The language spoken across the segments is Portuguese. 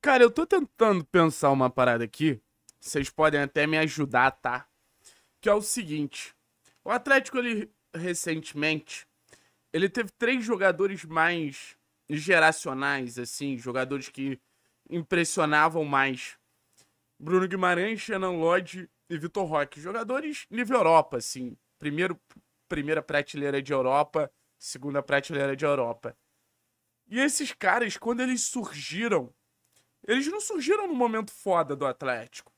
Cara, eu tô tentando pensar uma parada aqui. Vocês podem até me ajudar, tá? Que é o seguinte. O Atlético, ele recentemente, ele teve três jogadores mais geracionais, assim, jogadores que impressionavam mais. Bruno Guimarães, Renan Lodge e Vitor Roque. Jogadores nível Europa, assim. Primeiro, primeira prateleira de Europa, segunda prateleira de Europa. E esses caras, quando eles surgiram eles não surgiram no momento foda do Atlético.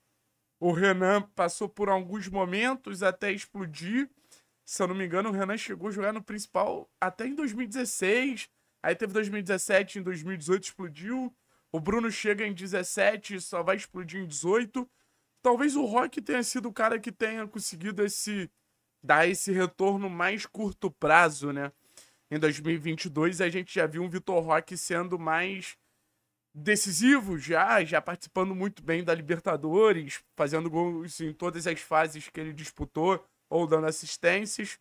O Renan passou por alguns momentos até explodir. Se eu não me engano, o Renan chegou a jogar no principal até em 2016. Aí teve 2017, em 2018 explodiu. O Bruno chega em 17 e só vai explodir em 18. Talvez o Rock tenha sido o cara que tenha conseguido esse dar esse retorno mais curto prazo, né? Em 2022 a gente já viu um Vitor Roque sendo mais decisivo já, já participando muito bem da Libertadores, fazendo gols em todas as fases que ele disputou ou dando assistências.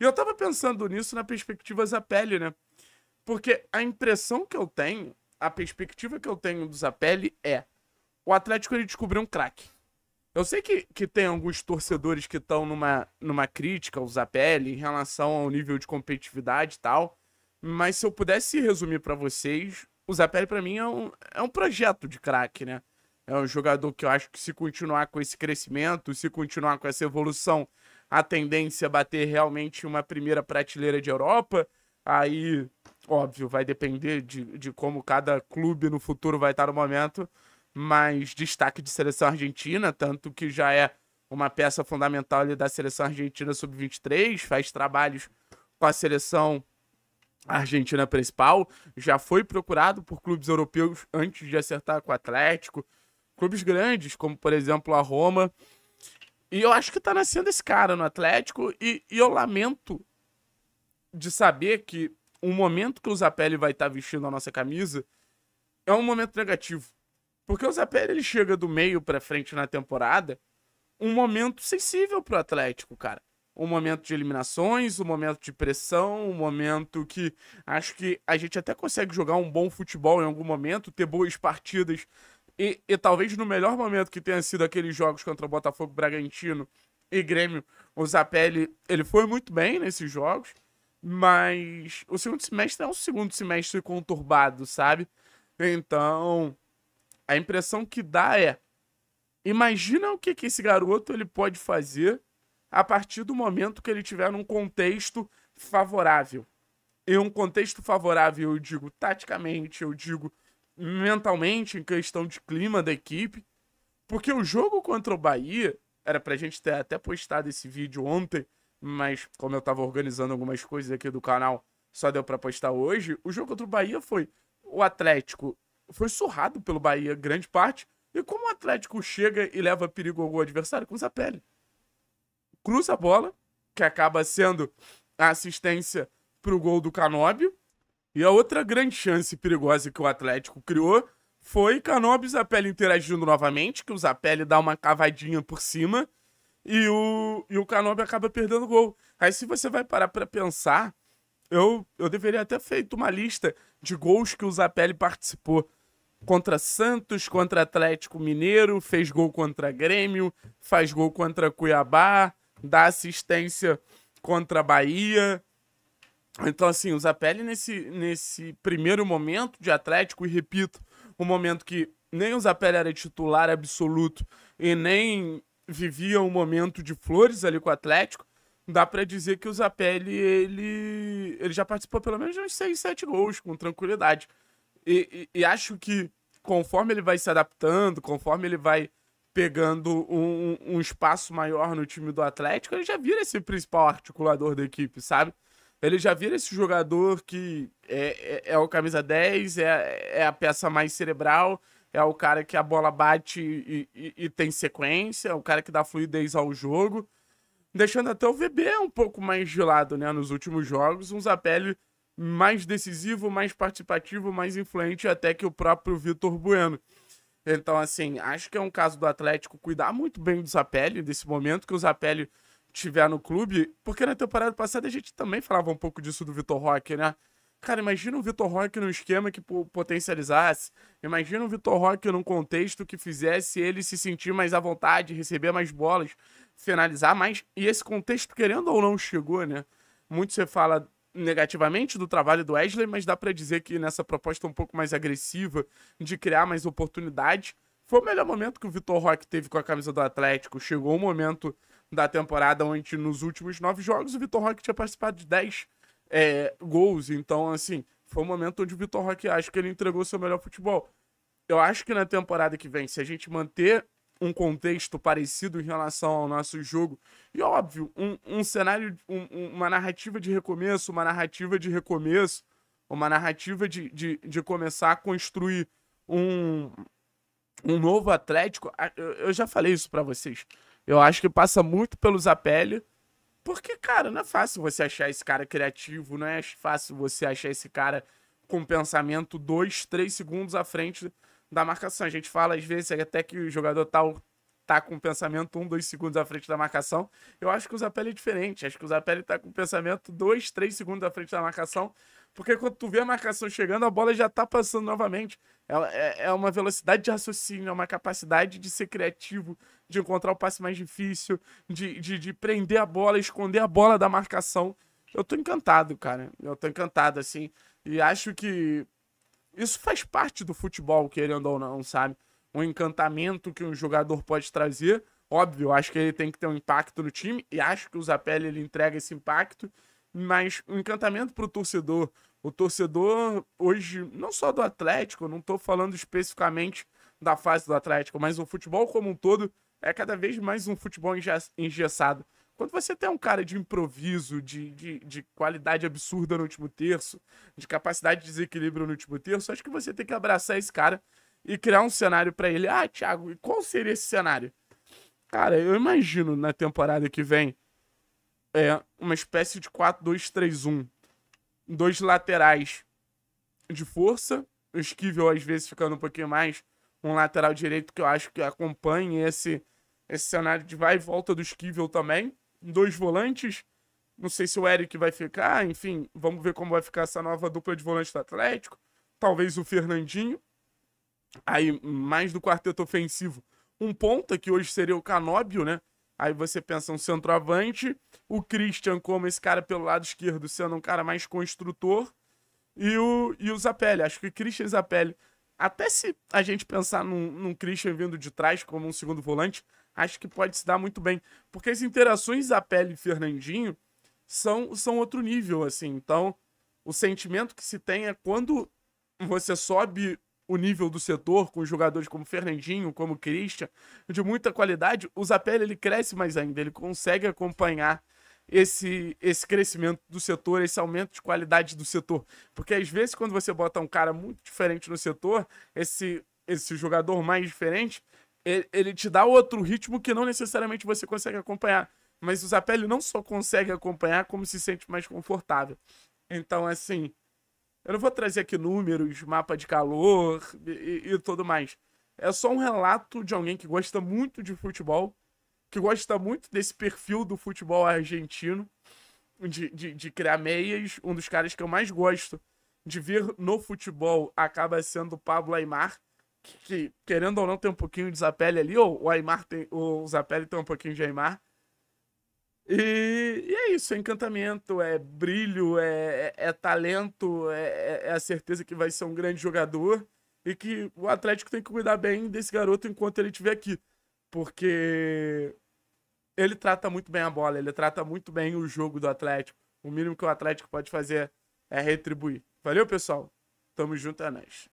E eu tava pensando nisso na perspectiva Zapelli, né? Porque a impressão que eu tenho, a perspectiva que eu tenho do Zapelli é o Atlético ele descobriu um craque. Eu sei que, que tem alguns torcedores que estão numa, numa crítica ao Zapelli em relação ao nível de competitividade e tal, mas se eu pudesse resumir para vocês, o Zapelli, para mim, é um, é um projeto de craque, né? É um jogador que eu acho que se continuar com esse crescimento, se continuar com essa evolução, a tendência é bater realmente uma primeira prateleira de Europa. Aí, óbvio, vai depender de, de como cada clube no futuro vai estar no momento, mas destaque de seleção argentina, tanto que já é uma peça fundamental ali da seleção argentina sub-23, faz trabalhos com a seleção a Argentina principal, já foi procurado por clubes europeus antes de acertar com o Atlético, clubes grandes, como por exemplo a Roma. E eu acho que tá nascendo esse cara no Atlético, e, e eu lamento de saber que o momento que o Zapelli vai estar tá vestindo a nossa camisa é um momento negativo. Porque o Zapelli ele chega do meio para frente na temporada, um momento sensível pro Atlético, cara um momento de eliminações, um momento de pressão, um momento que acho que a gente até consegue jogar um bom futebol em algum momento, ter boas partidas. E, e talvez no melhor momento que tenha sido aqueles jogos contra o Botafogo Bragantino e Grêmio, o Zapelli, ele foi muito bem nesses jogos, mas o segundo semestre é um segundo semestre conturbado, sabe? Então, a impressão que dá é, imagina o que, que esse garoto ele pode fazer a partir do momento que ele tiver num contexto favorável. E um contexto favorável, eu digo taticamente, eu digo mentalmente, em questão de clima da equipe. Porque o jogo contra o Bahia, era pra gente ter até postado esse vídeo ontem, mas como eu tava organizando algumas coisas aqui do canal, só deu pra postar hoje. O jogo contra o Bahia foi o Atlético foi surrado pelo Bahia grande parte. E como o Atlético chega e leva perigo ao adversário? Com a pele cruza a bola, que acaba sendo a assistência para o gol do Canobio. E a outra grande chance perigosa que o Atlético criou foi Canobio e Zapelli interagindo novamente, que o Zapelli dá uma cavadinha por cima e o, e o Canóbio acaba perdendo o gol. Aí se você vai parar para pensar, eu, eu deveria ter feito uma lista de gols que o Zapelli participou. Contra Santos, contra Atlético Mineiro, fez gol contra Grêmio, faz gol contra Cuiabá, da assistência contra a Bahia. Então, assim, o Zapelli nesse, nesse primeiro momento de Atlético, e repito, um momento que nem o Zapelli era titular absoluto e nem vivia um momento de flores ali com o Atlético, dá para dizer que o Zapelli, ele, ele já participou pelo menos de uns 6, 7 gols, com tranquilidade. E, e, e acho que conforme ele vai se adaptando, conforme ele vai pegando um, um, espaço maior no time do Atlético, ele já vira esse principal articulador da equipe, sabe? Ele já vira esse jogador que é, é, é o camisa 10, é, é a peça mais cerebral, é o cara que a bola bate e, e, e, tem sequência, é o cara que dá fluidez ao jogo, deixando até o VB um pouco mais de lado, né? Nos últimos jogos, um Zapelli mais decisivo, mais participativo, mais influente até que o próprio Vitor Bueno. Então, assim, acho que é um caso do Atlético cuidar muito bem do Zapelli, desse momento que o Zapelli tiver no clube, porque na temporada passada a gente também falava um pouco disso do Vitor Roque, né? Cara, imagina o Vitor Roque num esquema que potencializasse. Imagina o Vitor Roque num contexto que fizesse ele se sentir mais à vontade, receber mais bolas, finalizar mais. E esse contexto, querendo ou não, chegou, né? Muito você fala negativamente do trabalho do Wesley, mas dá para dizer que nessa proposta um pouco mais agressiva de criar mais oportunidades, foi o melhor momento que o Vitor Roque teve com a camisa do Atlético. Chegou o um momento da temporada onde nos últimos nove jogos o Vitor Roque tinha participado de dez é, gols, então assim, foi um momento onde o Vitor Roque acho que ele entregou seu melhor futebol. Eu acho que na temporada que vem, se a gente manter um contexto parecido em relação ao nosso jogo. E óbvio, um, um cenário, um, uma narrativa de recomeço, uma narrativa de recomeço, uma narrativa de, de, de começar a construir um, um novo Atlético. Eu já falei isso para vocês. Eu acho que passa muito pelo Zapelli. Porque, cara, não é fácil você achar esse cara criativo, não é fácil você achar esse cara com pensamento dois, três segundos à frente da marcação. A gente fala, às vezes, até que o jogador tal tá, tá com o pensamento um, dois segundos à frente da marcação. Eu acho que o Zapelli é diferente. Acho que o Zapelli tá com o pensamento dois, três segundos à frente da marcação. Porque quando tu vê a marcação chegando, a bola já tá passando novamente. Ela é, é uma velocidade de raciocínio, é uma capacidade de ser criativo, de encontrar o passe mais difícil, de, de, de prender a bola, esconder a bola da marcação. Eu tô encantado, cara. Eu tô encantado, assim. E acho que isso faz parte do futebol, querendo ou não, sabe? Um encantamento que um jogador pode trazer. Óbvio, acho que ele tem que ter um impacto no time e acho que o Zapelli ele entrega esse impacto, mas um encantamento para o torcedor. O torcedor hoje, não só do Atlético, não estou falando especificamente da fase do Atlético, mas o futebol como um todo é cada vez mais um futebol engessado. Quando você tem um cara de improviso, de, de, de, qualidade absurda no último terço, de capacidade de desequilíbrio no último terço, acho que você tem que abraçar esse cara e criar um cenário para ele. Ah, Thiago, qual seria esse cenário? Cara, eu imagino na temporada que vem é, uma espécie de 4-2-3-1. Dois laterais de força, o Esquivel às vezes ficando um pouquinho mais, um lateral direito que eu acho que acompanhe esse, esse cenário de vai e volta do Esquivel também dois volantes. Não sei se o Eric vai ficar, enfim, vamos ver como vai ficar essa nova dupla de volantes do Atlético. Talvez o Fernandinho. Aí, mais do quarteto ofensivo, um ponta, que hoje seria o Canóbio, né? Aí você pensa um centroavante, o Christian como esse cara pelo lado esquerdo, sendo um cara mais construtor, e o, e o Zapelli. Acho que o Christian Zapelli até se a gente pensar num, num Christian vindo de trás como um segundo volante, acho que pode se dar muito bem. Porque as interações da pele e Fernandinho são, são outro nível, assim. Então, o sentimento que se tem é quando você sobe o nível do setor com jogadores como Fernandinho, como Christian, de muita qualidade, o Zapelli ele cresce mais ainda, ele consegue acompanhar esse, esse crescimento do setor, esse aumento de qualidade do setor. Porque às vezes, quando você bota um cara muito diferente no setor, esse, esse jogador mais diferente, ele, ele te dá outro ritmo que não necessariamente você consegue acompanhar. Mas o Zapelli não só consegue acompanhar, como se sente mais confortável. Então, assim, eu não vou trazer aqui números, mapa de calor e, e tudo mais. É só um relato de alguém que gosta muito de futebol que gosta muito desse perfil do futebol argentino, de, de, de criar meias. Um dos caras que eu mais gosto de ver no futebol acaba sendo o Pablo Aymar, que, que, querendo ou não tem um pouquinho de Zapelli ali, ou o Aymar tem, o Zapelli tem um pouquinho de Aymar. E, e é isso, é encantamento, é brilho, é, é, é talento, é, é, é a certeza que vai ser um grande jogador e que o Atlético tem que cuidar bem desse garoto enquanto ele estiver aqui. Porque ele trata muito bem a bola, ele trata muito bem o jogo do Atlético. O mínimo que o Atlético pode fazer é retribuir. Valeu, pessoal. Tamo junto, é nóis.